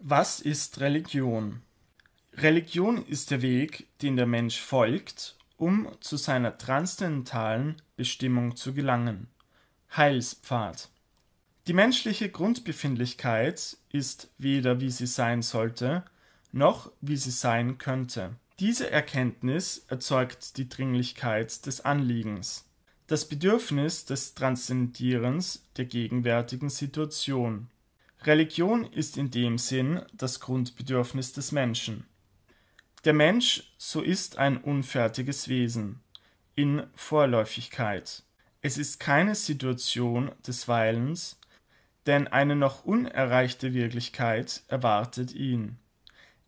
Was ist Religion? Religion ist der Weg, den der Mensch folgt, um zu seiner transzendentalen Bestimmung zu gelangen. Heilspfad. Die menschliche Grundbefindlichkeit ist weder wie sie sein sollte, noch wie sie sein könnte. Diese Erkenntnis erzeugt die Dringlichkeit des Anliegens, das Bedürfnis des Transzendierens der gegenwärtigen Situation. Religion ist in dem Sinn das Grundbedürfnis des Menschen. Der Mensch so ist ein unfertiges Wesen in Vorläufigkeit. Es ist keine Situation des Weilens, denn eine noch unerreichte Wirklichkeit erwartet ihn.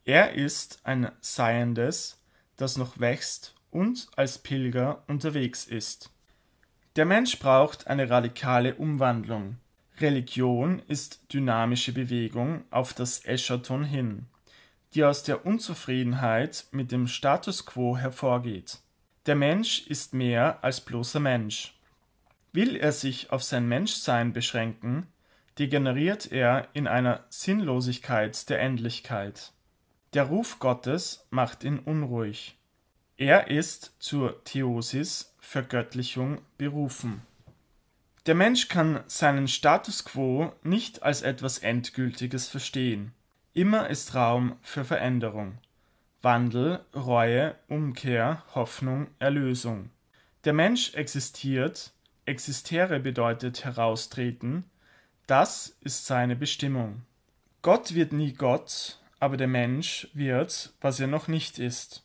Er ist ein Seiendes, das noch wächst und als Pilger unterwegs ist. Der Mensch braucht eine radikale Umwandlung. Religion ist dynamische Bewegung auf das Eschaton hin, die aus der Unzufriedenheit mit dem Status quo hervorgeht. Der Mensch ist mehr als bloßer Mensch. Will er sich auf sein Menschsein beschränken, degeneriert er in einer Sinnlosigkeit der Endlichkeit. Der Ruf Gottes macht ihn unruhig. Er ist zur Theosis, Vergöttlichung, berufen. Der Mensch kann seinen Status quo nicht als etwas Endgültiges verstehen. Immer ist Raum für Veränderung. Wandel, Reue, Umkehr, Hoffnung, Erlösung. Der Mensch existiert, existere bedeutet heraustreten, das ist seine Bestimmung. Gott wird nie Gott, aber der Mensch wird, was er noch nicht ist.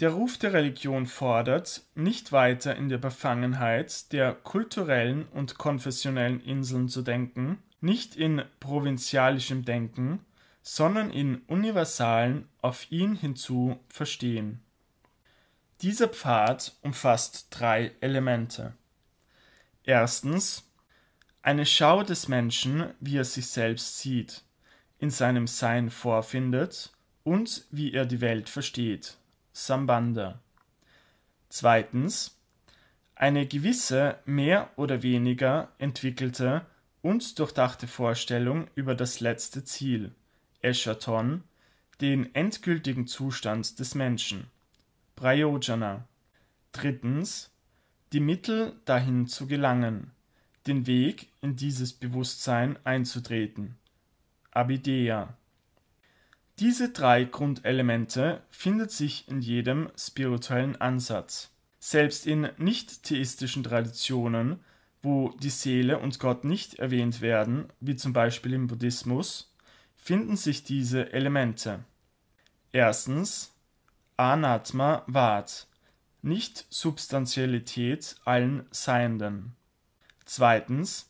Der Ruf der Religion fordert, nicht weiter in der Befangenheit der kulturellen und konfessionellen Inseln zu denken, nicht in provinzialischem Denken, sondern in universalen, auf ihn hinzu Verstehen. Dieser Pfad umfasst drei Elemente. Erstens eine Schau des Menschen, wie er sich selbst sieht, in seinem Sein vorfindet und wie er die Welt versteht. Sambandha. Zweitens eine gewisse mehr oder weniger entwickelte und durchdachte Vorstellung über das letzte Ziel, Eschaton, den endgültigen Zustand des Menschen, Prayojana. Drittens die Mittel dahin zu gelangen, den Weg in dieses Bewusstsein einzutreten, Abideya. Diese drei Grundelemente findet sich in jedem spirituellen Ansatz. Selbst in nicht-theistischen Traditionen, wo die Seele und Gott nicht erwähnt werden, wie zum Beispiel im Buddhismus, finden sich diese Elemente. Erstens Anatma Vat, nicht Substantialität allen Seienden. Zweitens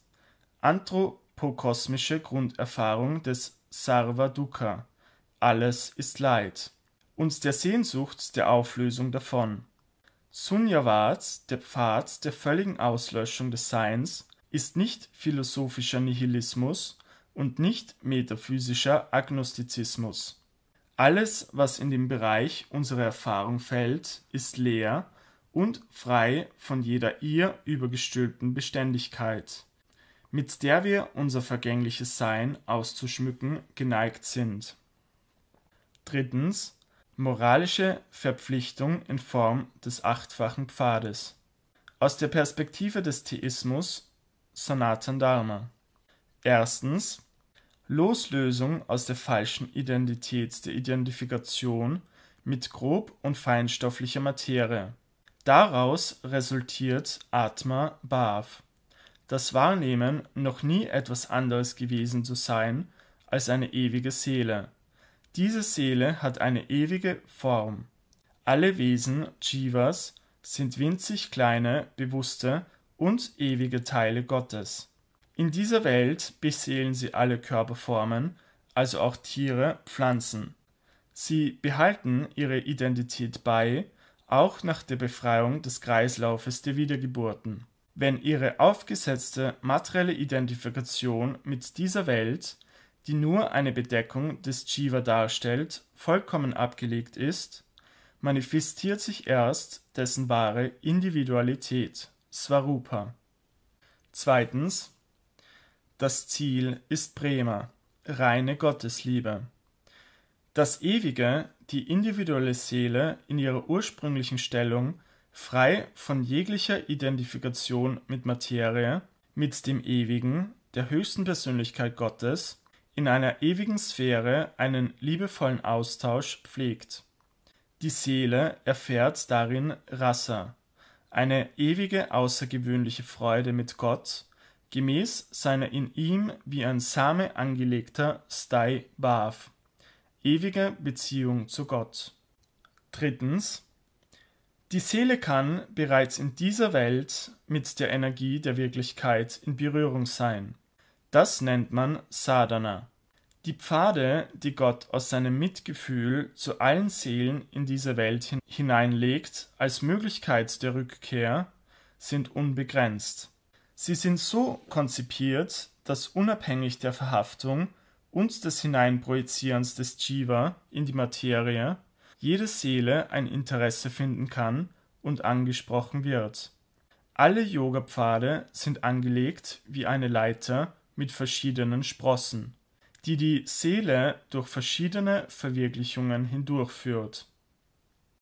anthropokosmische Grunderfahrung des Sarva Dukkha alles ist Leid, und der Sehnsucht der Auflösung davon. Sunyavad, der Pfad der völligen Auslöschung des Seins, ist nicht philosophischer Nihilismus und nicht metaphysischer Agnostizismus. Alles, was in den Bereich unserer Erfahrung fällt, ist leer und frei von jeder ihr übergestülpten Beständigkeit, mit der wir unser vergängliches Sein auszuschmücken geneigt sind drittens moralische Verpflichtung in Form des Achtfachen Pfades. Aus der Perspektive des Theismus Sanatan Dharma. Erstens Loslösung aus der falschen Identität der Identifikation mit grob und feinstofflicher Materie. Daraus resultiert Atma Bhav, das Wahrnehmen, noch nie etwas anderes gewesen zu sein als eine ewige Seele diese Seele hat eine ewige Form. Alle Wesen Jivas sind winzig kleine, bewusste und ewige Teile Gottes. In dieser Welt beseelen sie alle Körperformen, also auch Tiere, Pflanzen. Sie behalten ihre Identität bei, auch nach der Befreiung des Kreislaufes der Wiedergeburten. Wenn ihre aufgesetzte materielle Identifikation mit dieser Welt die nur eine Bedeckung des Jiva darstellt, vollkommen abgelegt ist, manifestiert sich erst dessen wahre Individualität, Svarupa. Zweitens, das Ziel ist Prema, reine Gottesliebe. Das Ewige, die individuelle Seele in ihrer ursprünglichen Stellung, frei von jeglicher Identifikation mit Materie, mit dem Ewigen, der höchsten Persönlichkeit Gottes, in einer ewigen Sphäre einen liebevollen Austausch pflegt. Die Seele erfährt darin Rasa, eine ewige außergewöhnliche Freude mit Gott, gemäß seiner in ihm wie ein Same angelegter Stai Bhav, ewige Beziehung zu Gott. Drittens. Die Seele kann bereits in dieser Welt mit der Energie der Wirklichkeit in Berührung sein. Das nennt man Sadhana. Die Pfade, die Gott aus seinem Mitgefühl zu allen Seelen in diese Welt hineinlegt als Möglichkeit der Rückkehr, sind unbegrenzt. Sie sind so konzipiert, dass unabhängig der Verhaftung und des Hineinprojizierens des Jiva in die Materie jede Seele ein Interesse finden kann und angesprochen wird. Alle Yoga-Pfade sind angelegt wie eine Leiter mit verschiedenen Sprossen die die Seele durch verschiedene Verwirklichungen hindurchführt